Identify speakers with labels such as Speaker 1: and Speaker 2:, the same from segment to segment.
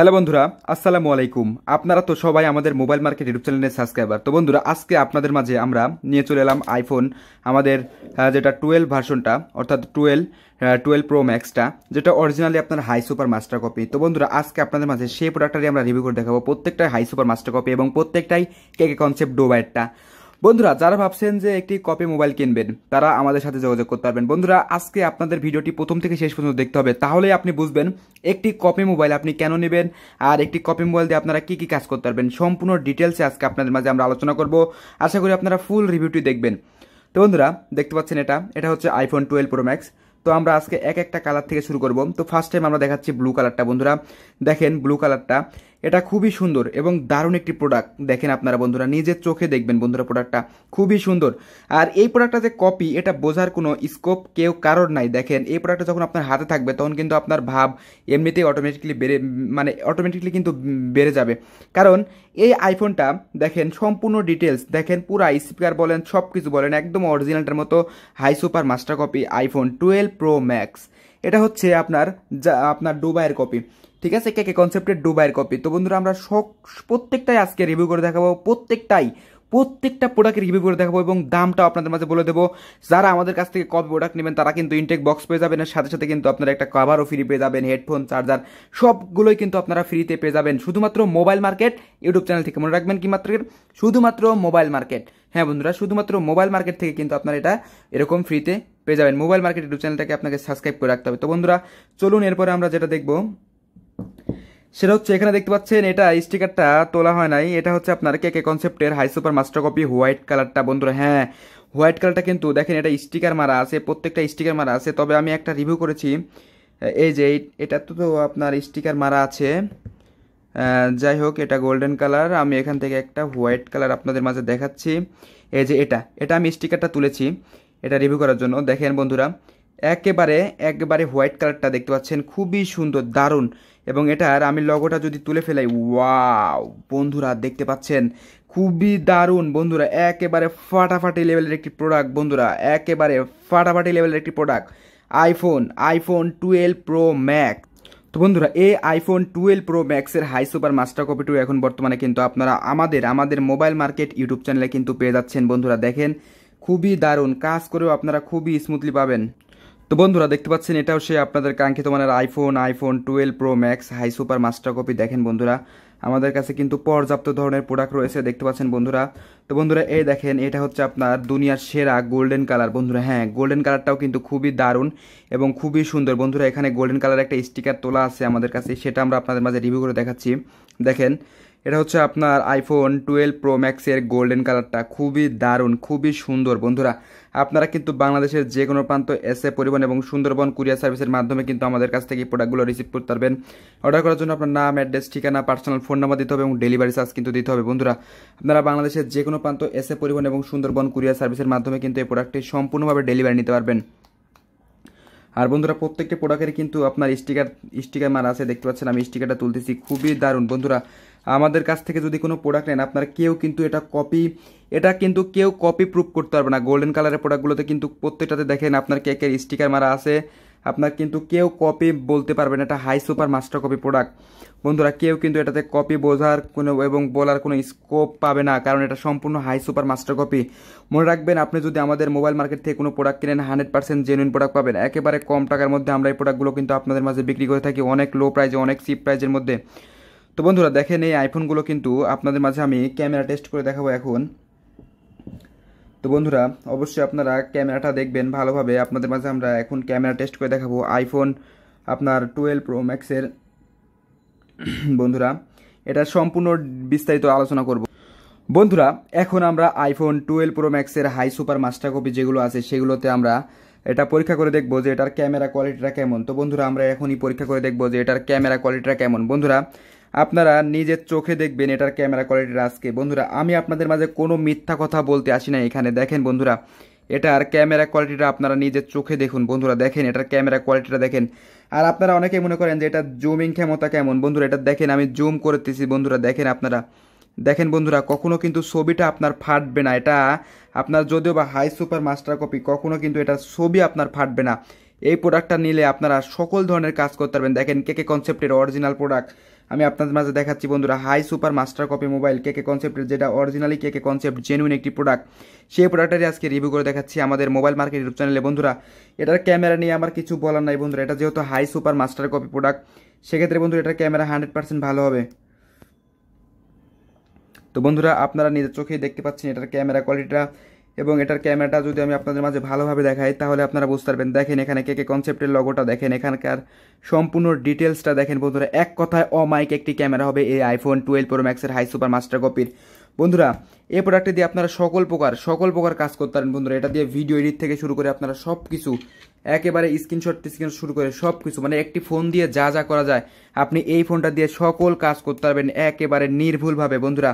Speaker 1: hello বন্ধুরা আসসালামু আলাইকুম আপনারা তো সবাই আমাদের মোবাইল মার্কেট ইউটিউব চ্যানেলের সাবস্ক্রাইবার তো বন্ধুরা আজকে আপনাদের মাঝে আমরা নিয়ে চলে এলাম আইফোন আমাদের যেটা টুয়েলভ ভার্সনটা অর্থাৎ টুয়েলভ টুয়েলভ প্রো ম্যাক্সটা যেটা অরিজিনালি আপনার হাই সুপার মাস্টার কপি তো বন্ধুরা আজকে আপনাদের মাঝে সেই প্রোডাক্টটাই আমরা রিভিউ করে দেখাবো প্রত্যেকটাই হাই সুপার মাস্টার কপি এবং প্রত্যেকটাই কে কনসেপ্ট ডোবায়েরটা বন্ধুরা যারা ভাবছেন যে একটি কপি মোবাইল কিনবেন তারা আমাদের সাথে যোগাযোগ করতে পারবেন বন্ধুরা আজকে আপনাদের ভিডিওটি প্রথম থেকে শেষ পর্যন্ত দেখতে হবে তাহলে আপনি বুঝবেন একটি কপি মোবাইল আপনি কেন নেবেন আর একটি কপি মোবাইল দিয়ে আপনারা কী কী কাজ করতে পারবেন সম্পূর্ণ ডিটেলসে আজকে আপনাদের মাঝে আমরা আলোচনা করব আশা করি আপনারা ফুল রিভিউটি দেখবেন তো বন্ধুরা দেখতে পাচ্ছেন এটা এটা হচ্ছে আইফোন টুয়েলভ প্রো ম্যাক্স তো আমরা আজকে এক একটা কালার থেকে শুরু করব তো ফার্স্ট টাইম আমরা দেখাচ্ছি ব্লু কালারটা বন্ধুরা দেখেন ব্লু কালারটা এটা খুবই সুন্দর এবং দারুণ একটি প্রোডাক্ট দেখেন আপনারা বন্ধুরা নিজের চোখে দেখবেন বন্ধুরা প্রোডাক্টটা খুবই সুন্দর আর এই প্রোডাক্টটা যে কপি এটা বোঝার কোনো স্কোপ কেউ কারোর নাই দেখেন এই প্রোডাক্টটা যখন আপনার হাতে থাকবে তখন কিন্তু আপনার ভাব এমনিতেই অটোমেটিকলি বেড়ে মানে অটোমেটিকলি কিন্তু বেড়ে যাবে কারণ এই আইফোনটা দেখেন সম্পূর্ণ ডিটেলস দেখেন পুরো স্পিকার বলেন সব কিছু বলেন একদম অরিজিনালটার মতো high super master copy iPhone twelve pro max এটা হচ্ছে আপনার যা আপনার ডুবাইয়ের কপি ঠিক আছে কে কে কনসেপ্টের ডুবাইয়ের কপি তো বন্ধুরা আমরা সব প্রত্যেকটাই আজকে রিভিউ করে দেখাবো প্রত্যেকটাই প্রত্যেকটা প্রোডাক্ট রিভিউ করে দেখাবো এবং দামটা আপনাদের মাঝে বলে দেবো যারা আমাদের কাছ থেকে কপি প্রোডাক্ট নেবেন তারা কিন্তু ইনটেক বক্স পেয়ে যাবেন আর সাথে সাথে কিন্তু আপনারা একটা কাভারও ফ্রি পেয়ে যাবেন হেডফোন চার্জার সবগুলোই কিন্তু আপনারা ফ্রিতে পেয়ে যাবেন শুধুমাত্র মোবাইল মার্কেট ইউটিউব চ্যানেল থেকে মনে রাখবেন কি মাত্র শুধুমাত্র মোবাইল মার্কেট হ্যাঁ বন্ধুরা শুধুমাত্র মোবাইল মার্কেট থেকে কিন্তু আপনারা এটা এরকম ফ্রিতে পেয়ে যাবেন মোবাইল মার্কেট ইউটিউব চ্যানেলটাকে আপনাকে সাবস্ক্রাইব করে রাখতে হবে তো বন্ধুরা চলুন এরপরে আমরা যেটা দেখবো সেটা হচ্ছে এখানে দেখতে পাচ্ছেন এটা স্টিকারটা তোলা হয় নাই এটা হচ্ছে আপনার কে কে কনসেপ্টের high super master copy white কালারটা বন্ধুরা হ্যাঁ হোয়াইট কালারটা কিন্তু দেখেন এটা স্টিকার মারা আছে প্রত্যেকটা স্টিকার মারা আছে তবে আমি একটা রিভিউ করেছি এই যে এটা তো আপনার স্টিকার মারা আছে যাই হোক এটা গোল্ডেন কালার আমি এখান থেকে একটা হোয়াইট কালার আপনাদের মাঝে দেখাচ্ছি এই যে এটা এটা আমি স্টিকারটা তুলেছি এটা রিভিউ করার জন্য দেখেন বন্ধুরা একেবারে একেবারে হোয়াইট কালারটা দেখতে পাচ্ছেন খুবই সুন্দর দারুণ এবং এটার আমি লগোটা যদি তুলে ফেলাই ওয়াও বন্ধুরা দেখতে পাচ্ছেন খুবই দারুণ বন্ধুরা একেবারে ফাটাফাটি লেভেলের একটি প্রোডাক্ট বন্ধুরা একেবারে ফাটাফাটি লেভেলের একটি product iPhone iPhone twelve pro max তো বন্ধুরা এই আইফোন টুয়েলভ প্রো ম্যাক্সের হাই সুপার মাস্টার কপি টু এখন বর্তমানে কিন্তু আপনারা আমাদের আমাদের মোবাইল মার্কেট ইউটিউব চ্যানেলে কিন্তু পেয়ে যাচ্ছেন বন্ধুরা দেখেন খুবই দারুণ কাজ করেও আপনারা খুবই স্মুথলি পাবেন তো বন্ধুরা দেখতে পাচ্ছেন এটাও সে আপনাদের কাঙ্ক্ষিত মানের iPhone iPhone twelve pro max high super master copy দেখেন বন্ধুরা আমাদের কাছে কিন্তু পর্যাপ্ত ধরনের প্রোডাক্ট রয়েছে দেখতে পাচ্ছেন বন্ধুরা তো বন্ধুরা এই দেখেন এটা হচ্ছে আপনার দুনিয়ার সেরা গোল্ডেন কালার বন্ধুরা হ্যাঁ গোল্ডেন কালারটাও কিন্তু খুবই দারুণ এবং খুবই সুন্দর বন্ধুরা এখানে গোল্ডেন কালার একটা স্টিকার তোলা আছে আমাদের কাছে সেটা আমরা আপনাদের মাঝে রিভিউ করে দেখাচ্ছি দেখেন এটা হচ্ছে আপনার আইফোন টুয়েলভ প্রো ম্যাক্সের গোল্ডেন কালারটা খুবই দারুণ খুবই সুন্দর বন্ধুরা আপনারা কিন্তু বাংলাদেশের যে কোনো প্রান্ত এসএ পরিবহন এবং সুন্দরবন কুরিয়ার সার্ভিসের মাধ্যমে কিন্তু আমাদের কাছ থেকে প্রোডাক্টগুলো রিসিভ করতে পারবেন অর্ডার করার জন্য আপনার নাম অ্যাড্রেস ঠিকানা পার্সোনাল ফোন নাম্বার দিতে হবে এবং ডেলিভারি চার্জ কিন্তু দিতে হবে বন্ধুরা আপনারা বাংলাদেশের যে কোনো প্রান্ত এসএ পরিবহন এবং সুন্দরবন কুরিয়ার সার্ভিসের মাধ্যমে কিন্তু এই প্রোডাক্টটি সম্পূর্ণভাবে ডেলিভারি নিতে পারবেন আর বন্ধুরা প্রত্যেকটি প্রোডাক্টের কিন্তু আপনার স্টিকার স্টিকার মারা আছে দেখতে পাচ্ছেন আমি স্টিকারটা তুলতেছি খুবই দারুণ বন্ধুরা আমাদের কাছ থেকে যদি কোনো প্রোডাক্ট নেন আপনারা কেউ কিন্তু এটা কপি এটা কিন্তু কেউ কপি প্রুফ করতে পারবে না গোল্ডেন কালারের প্রোডাক্টগুলোতে কিন্তু প্রত্যেকটাতে দেখেন আপনার কেকের স্টিকার মারা আছে আপনার কিন্তু কেউ কপি বলতে পারবেন এটা high super master copy product বন্ধুরা কেউ কিন্তু এটাতে কপি বোঝার কোনো এবং বলার কোনো স্কোপ পাবে না কারণ এটা সম্পূর্ণ হাই সুপার মাস্টার কপি মনে রাখবেন আপনি যদি আমাদের মোবাইল মার্কেট থেকে কোনো প্রোডাক্ট কিনেন হান্ড্রেড পার্সেন্ট জেনুইন প্রোডাক্ট পাবেন একেবারে কম টাকার মধ্যে আমরা এই প্রোডাক্টগুলো কিন্তু আপনাদের মাঝে বিক্রি করে থাকি অনেক লো প্রাইজে অনেক চিপ প্রাইজের মধ্যে তো বন্ধুরা দেখেন এই আইফোনগুলো কিন্তু আপনাদের মাঝে আমি ক্যামেরা টেস্ট করে দেখাবো এখন তো বন্ধুরা অবশ্যই আপনারা ক্যামেরাটা দেখবেন ভালোভাবে আপনাদের মাঝে আমরা এখন ক্যামেরা টেস্ট করে দেখাবো আইফোন আপনার টুয়েলভ প্রো ম্যাক্সের বন্ধুরা এটা সম্পূর্ণ বিস্তারিত আলোচনা করব বন্ধুরা এখন আমরা আইফোন টুয়েলভ প্রো ম্যাক্সের হাই সুপার মাস্টার কপি যেগুলো আছে সেগুলোতে আমরা এটা পরীক্ষা করে দেখবো যে এটার ক্যামেরা কোয়ালিটিটা কেমন তো বন্ধুরা আমরা এখনই পরীক্ষা করে দেখবো যে এটার ক্যামেরা কোয়ালিটিটা কেমন বন্ধুরা আপনারা নিজের চোখে দেখবেন এটার ক্যামেরা কোয়ালিটির আজকে বন্ধুরা আমি আপনাদের মাঝে কোনো মিথ্যা কথা বলতে আসি না এখানে দেখেন বন্ধুরা এটার ক্যামেরা কোয়ালিটিটা আপনারা নিজের চোখে দেখুন বন্ধুরা দেখেন এটার ক্যামেরা কোয়ালিটিটা দেখেন আর আপনারা অনেকে মনে করেন যে এটা জুমিং ক্ষমতা কেমন বন্ধুরা এটা দেখেন আমি জুম করতেছি বন্ধুরা দেখেন আপনারা দেখেন বন্ধুরা কখনো কিন্তু ছবিটা আপনার ফাটবে না এটা আপনার যদিও বা হাই সুপার মাস্টার কপি কখনো কিন্তু এটা ছবি আপনার ফাটবে না এই প্রোডাক্টটা নিলে আপনারা সকল ধরনের কাজ করতে পারবেন দেখেন কে কে কনসেপ্টের অরিজিনাল প্রোডাক্ট আমি আপনাদের মাঝে দেখাচ্ছি বন্ধুরা high super master copy mobile K K কনসেপ্টের যেটা originally K K concept genuine একটি প্রোডাক্ট সেই প্রোডাক্টটারই আজকে রিভিউ করে দেখাচ্ছি আমাদের মোবাইল মার্কেট ইউটিউব চ্যানেলে বন্ধুরা এটার ক্যামেরা নিয়ে আমার কিছু বলার নাই বন্ধুরা এটা যেহেতু high super master copy product সেক্ষেত্রে বন্ধুরা এটার ক্যামেরা হান্ড্রেড পার্সেন্ট ভালো হবে তো বন্ধুরা আপনারা নিজের চোখে দেখতে পাচ্ছেন এটার ক্যামেরা কোয়ালিটিটা এবং এটার ক্যামেরাটা যদি আমি আপনাদের মাঝে ভালোভাবে দেখাই তাহলে আপনারা বুঝতে পারবেন দেখেন এখানে কে কে কনসেপ্টের লগোটা দেখেন এখানকার সম্পূর্ণ ডিটেলসটা দেখেন বন্ধুরা এক কথায় অমাইক একটি ক্যামেরা হবে এই আইফোন টুয়েলভ প্রো ম্যাক্সের হাই সুপার মাস্টার কপির বন্ধুরা এই প্রোডাক্টটি দিয়ে আপনারা সকল প্রকার সকল প্রকার কাজ করতে পারেন বন্ধুরা এটা দিয়ে ভিডিও এডিট থেকে শুরু করে আপনারা সব কিছু একেবারে স্ক্রিনশট স্ক্রিন শুরু করে সব কিছু মানে একটি ফোন দিয়ে যা যা করা যায় আপনি এই ফোনটা দিয়ে সকল কাজ করতে পারবেন একেবারে নির্ভুলভাবে বন্ধুরা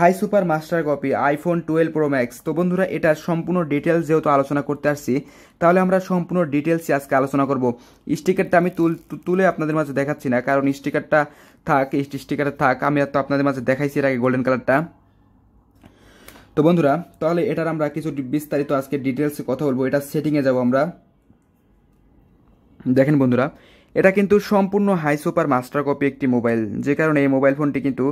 Speaker 1: high super master copy iPhone twelve pro max তো বন্ধুরা এটার সম্পূর্ণ ডিটেলস যেহেতু আলোচনা করতে আসছি তাহলে আমরা সম্পূর্ণ ডিটেলসই আজকে আলোচনা করব স্টিকারটা আমি তুলে আপনাদের মাঝে দেখাচ্ছি না কারণ স্টিকারটা থাক স্টিকারটা থাক আমি তো আপনাদের মাঝে দেখাইছি এর আগে গোল্ডেন কালারটা তো বন্ধুরা তাহলে এটার আমরা কিছু বিস্তারিত আজকে ডিটেলসে কথা বলবো এটা সেটিংয়ে যাব আমরা দেখেন বন্ধুরা এটা কিন্তু সম্পূর্ণ হাই সুপার মাস্টার কপি একটি মোবাইল যে কারণে এই মোবাইল ফোনটি কিন্তু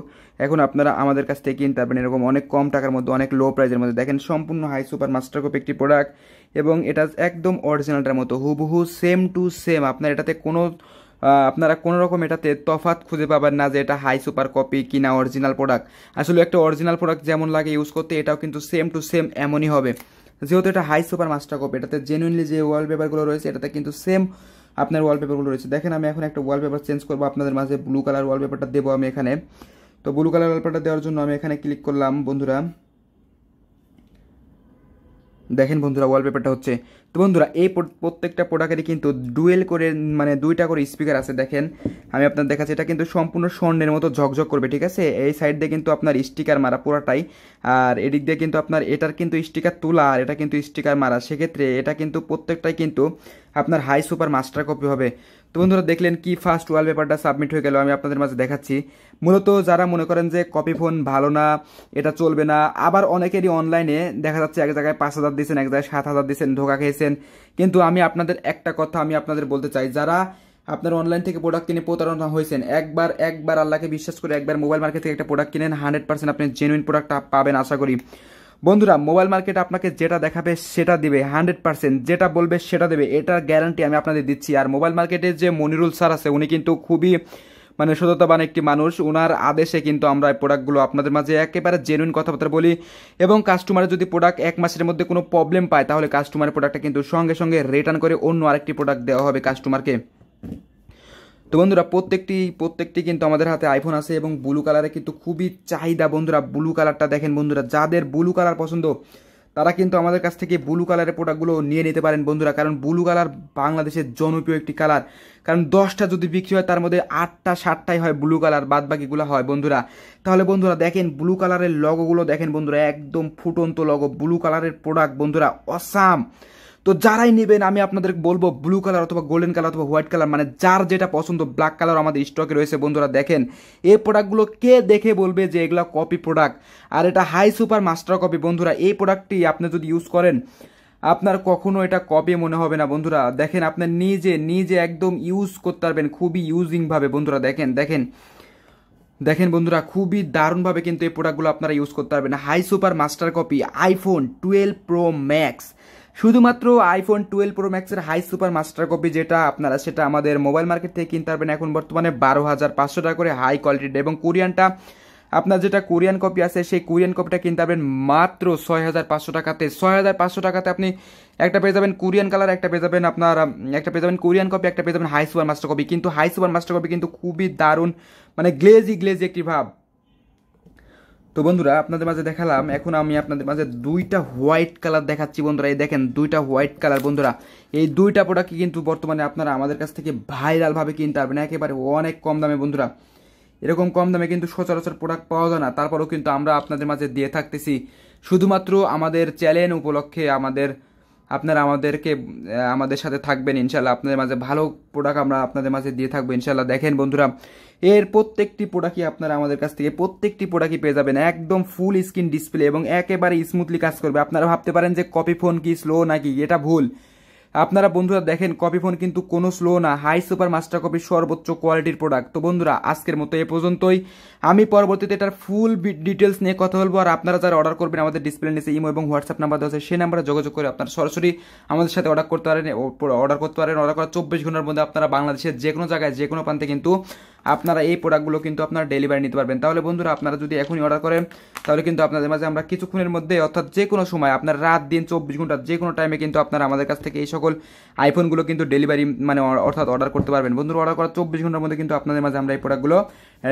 Speaker 1: এখন আপনারা আমাদের কাছ থেকে কিনতে পারবেন এরকম অনেক কম টাকার মধ্যে অনেক লো প্রাইজের মধ্যে দেখেন সম্পূর্ণ হাই সুপার মাস্টার কপি একটি প্রোডাক্ট এবং এটা একদম অরিজিনালটার মতো হুবহু সেম টু সেম আপনার এটাতে কোনো আপনারা কোনো রকম এটাতে তফাত খুঁজে পাবেন না যে এটা হাই সুপার কপি কিনা অরিজিনাল প্রোডাক্ট আসলে একটা অরিজিনাল প্রোডাক্ট যেমন লাগে ইউজ করতে এটাও কিন্তু সেম টু সেম এমনই হবে যেহেতু এটা হাই সুপার মাস্টার কপি এটাতে জেনুইনলি যে ওয়ালপেপারগুলো রয়েছে এটাতে কিন্তু সেম আপনার ওয়ালপেপারগুলো রয়েছে দেখেন আমি এখন একটা ওয়ালপেপার চেঞ্জ করবো আপনাদের মাঝে ব্লু কালার ওয়ালপেপারটা দেবো আমি এখানে তো ব্লু কালার ওয়ালপেপারটা দেওয়ার জন্য আমি এখানে ক্লিক করলাম বন্ধুরা দেখেন বন্ধুরা ওয়ালপেপারটা হচ্ছে তো বন্ধুরা এই প্রত্যেকটা প্রোডাক্টেরই কিন্তু ডুয়েল করে মানে দুইটা করে স্পিকার আছে দেখেন আমি আপনার দেখাচ্ছি এটা কিন্তু সম্পূর্ণ স্বর্ণের মতো ঝকঝক করবে ঠিক আছে এই সাইড দিয়ে কিন্তু আপনার স্টিকার মারা পুরাটাই আর এদিক দিয়ে কিন্তু আপনার এটার কিন্তু স্টিকার তোলা আর এটা কিন্তু স্টিকার মারা সেক্ষেত্রে এটা কিন্তু প্রত্যেকটাই কিন্তু আপনার হাই সুপার মাস্টার কপি হবে তো বন্ধুরা দেখলেন কি ফার্স্ট ওয়াল পেপারটা সাবমিট হয়ে গেল আমি আপনাদের মাঝে দেখাচ্ছি মূলত যারা মনে করেন যে কপি ফোন ভালো না এটা চলবে না আবার অনেকেরই অনলাইনে দেখা যাচ্ছে এক জায়গায় পাঁচ হাজার দিয়েছেন এক জায়গায় সাত হাজার দিয়েছেন ধোকা খেয়েছেন কিন্তু আমি আপনাদের একটা কথা আমি আপনাদের বলতে চাই যারা আপনার অনলাইন থেকে প্রোডাক্ট কিনে প্রতারণা হয়েছেন একবার একবার আল্লাহকে বিশ্বাস করে একবার মোবাইল মার্কেট থেকে একটা প্রোডাক্ট কিনেন হান্ড্রেড পার্সেন্ট আপনি জেনুইন প্রোডাক্টটা পাবেন আশা করি বন্ধুরা মোবাইল মার্কেট আপনাকে যেটা দেখাবে সেটা দিবে হান্ড্রেড পার্সেন্ট যেটা বলবে সেটা দেবে এটার গ্যারান্টি আমি আপনাদের দিচ্ছি আর মোবাইল মার্কেটে যে মনিরুল স্যার আছে উনি কিন্তু খুবই মানে সততাবান একটি মানুষ ওনার আদেশে কিন্তু আমরা এই প্রোডাক্টগুলো আপনাদের মাঝে একেবারে জেনুইন কথাবার্তা বলি এবং কাস্টমারের যদি প্রোডাক্ট এক মাসের মধ্যে কোনো প্রবলেম পায় তাহলে কাস্টমারের প্রোডাক্টটা কিন্তু সঙ্গে সঙ্গে রিটার্ন করে অন্য আরেকটি প্রোডাক্ট দেওয়া হবে কাস্টমারকে তো বন্ধুরা প্রত্যেকটি প্রত্যেকটি কিন্তু আমাদের হাতে আইফোন আছে এবং ব্লু কালারে কিন্তু খুবই চাহিদা বন্ধুরা ব্লু কালারটা দেখেন বন্ধুরা যাদের ব্লু কালার পছন্দ তারা কিন্তু আমাদের কাছ থেকে ব্লু কালারের প্রোডাক্টগুলো নিয়ে নিতে পারেন বন্ধুরা কারণ ব্লু কালার বাংলাদেশের জনপ্রিয় একটি কালার কারণ দশটা যদি বিক্রি হয় তার মধ্যে আটটা সাতটাই হয় ব্লু কালার বাদ বাকিগুলো হয় বন্ধুরা তাহলে বন্ধুরা দেখেন ব্লু কালারের লগোগুলো দেখেন বন্ধুরা একদম ফুটন্ত লগো ব্লু কালারের প্রোডাক্ট বন্ধুরা অসাম তো যারাই নেবেন আমি আপনাদের বলবো ব্লু কালার অথবা গোল্ডেন কালার অথবা হোয়াইট কালার মানে যার যেটা পছন্দ ব্ল্যাক কালার আমাদের স্টকে রয়েছে বন্ধুরা দেখেন এই প্রোডাক্টগুলো কে দেখে বলবে যে এগুলো কপি প্রোডাক্ট আর এটা হাই সুপার মাস্টার কপি বন্ধুরা এই প্রোডাক্টটি আপনি যদি ইউজ করেন আপনার কখনো এটা কপি মনে হবে না বন্ধুরা দেখেন আপনার নিজে নিজে একদম ইউজ করতে পারবেন খুবই ইউজিংভাবে বন্ধুরা দেখেন দেখেন দেখেন বন্ধুরা খুবই দারুণভাবে কিন্তু এই প্রোডাক্টগুলো আপনারা ইউজ করতে পারবেন high super master copy iPhone twelve pro max শুধুমাত্র আইফোন টুয়েলভ প্রো ম্যাক্সের হাই সুপার মাস্টার কপি যেটা আপনারা সেটা আমাদের মোবাইল মার্কেট থেকে কিনতে পারবেন এখন বর্তমানে বারো হাজার পাঁচশো টাকা করে হাই কোয়ালিটির এবং কোরিয়ানটা আপনার যেটা কোরিয়ান কপি আছে সেই কোরিয়ান কপিটা কিনতে পারবেন মাত্র ছয় হাজার পাঁচশো টাকাতে ছয় হাজার পাঁচশো টাকাতে আপনি একটা পেয়ে যাবেন কোরিয়ান কালার একটা পেয়ে যাবেন আপনার একটা পেয়ে যাবেন কোরিয়ান কপি একটা পেয়ে যাবেন হাই সুপার মাস্টার কপি কিন্তু হাই সুপার মাস্টার কপি কিন্তু খুবই দারুণ মানে গ্লেজি গ্লেজি একটি ভাব তো বন্ধুরা আপনাদের মাঝে দেখালাম এখন আমি আপনাদের মাঝে দুইটা হোয়াইট কালার দেখাচ্ছি বন্ধুরা এই দেখেন দুইটা হোয়াইট কালার বন্ধুরা এই দুইটা প্রোডাক্টই কিন্তু বর্তমানে আপনারা আমাদের কাছ থেকে ভাইরালভাবে কিনতে পারবেন একেবারে অনেক কম দামে বন্ধুরা এরকম কম দামে কিন্তু সচরাচর প্রোডাক্ট পাওয়া যায় না তারপরেও কিন্তু আমরা আপনাদের মাঝে দিয়ে থাকতেছি শুধুমাত্র আমাদের চ্যালেঞ্জ উপলক্ষে আমাদের আপনারা আমাদেরকে আমাদের সাথে থাকবেন ইনশাল্লাহ আপনাদের মাঝে ভালো প্রোডাক্ট আমরা আপনাদের মাঝে দিয়ে থাকবো ইনশাল্লাহ দেখেন বন্ধুরা এর প্রত্যেকটি প্রোডাক্টই আপনারা আমাদের কাছ থেকে প্রত্যেকটি প্রোডাক্টই পেয়ে যাবেন একদম ফুল স্ক্রিন ডিসপ্লে এবং একেবারে স্মুথলি কাজ করবে আপনারা ভাবতে পারেন যে কপি ফোন কি স্লো নাকি এটা ভুল আপনারা বন্ধুরা দেখেন কপি ফোন কিন্তু কোনো স্লো না হাই সুপার মাস্টার কপি সর্বোচ্চ কোয়ালিটির প্রোডাক্ট তো বন্ধুরা আজকের মতো এ পর্যন্তই আমি পরবর্তীতে এটার ফুল ডিটেলস নিয়ে কথা বলবো আর আপনারা যারা অর্ডার করবেন আমাদের ডিসপ্লে নিচে ইমো এবং হোয়াটসঅ্যাপ নাম্বার দেওয়া আছে সেই নাম্বারে যোগাযোগ করে আপনারা সরাসরি আমাদের সাথে অর্ডার করতে পারেন অর্ডার করতে পারেন অর্ডার করার চব্বিশ ঘন্টার মধ্যে আপনারা বাংলাদেশের যে কোনো জায়গায় যে কোনো প্রান্তে কিন্তু আপনারা এই প্রোডাক্টগুলো কিন্তু আপনারা ডেলিভারি নিতে পারবেন তাহলে বন্ধুরা আপনারা যদি এখনই অর্ডার করেন তাহলে কিন্তু আপনাদের মাঝে আমরা কিছুক্ষণের মধ্যে অর্থাৎ যে কোনো সময় আপনার রাত দিন চব্বিশ ঘন্টা যে কোনো টাইমে কিন্তু আপনারা আমাদের কাছ থেকে এই সকল আইফোনগুলো কিন্তু ডেলিভারি মানে অর্থাৎ অর্ডার করতে পারবেন বন্ধুরা অর্ডার করার চব্বিশ ঘন্টার মধ্যে কিন্তু আপনাদের মাঝে আমরা এই প্রোডাক্টগুলো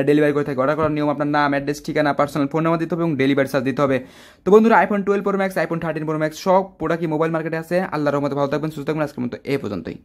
Speaker 1: ডেলিভারি করে থাকি অর্ডার করার নিয়ম আপনার নাম অ্যাড্রেস ঠিকানা পার্সোনাল ফোন নাম্বার দিতে হবে এবং ডেলিভারি চার্জ দিতে হবে তো বন্ধুরা iPhone twelve pro max iPhone thirteen pro max সব প্রোডাক্টই মোবাইল মার্কেটে আছে আল্লাহ রহমতে ভালো থাকবেন সুস্থ থাকবেন আজকের মতো এই পর্যন্তই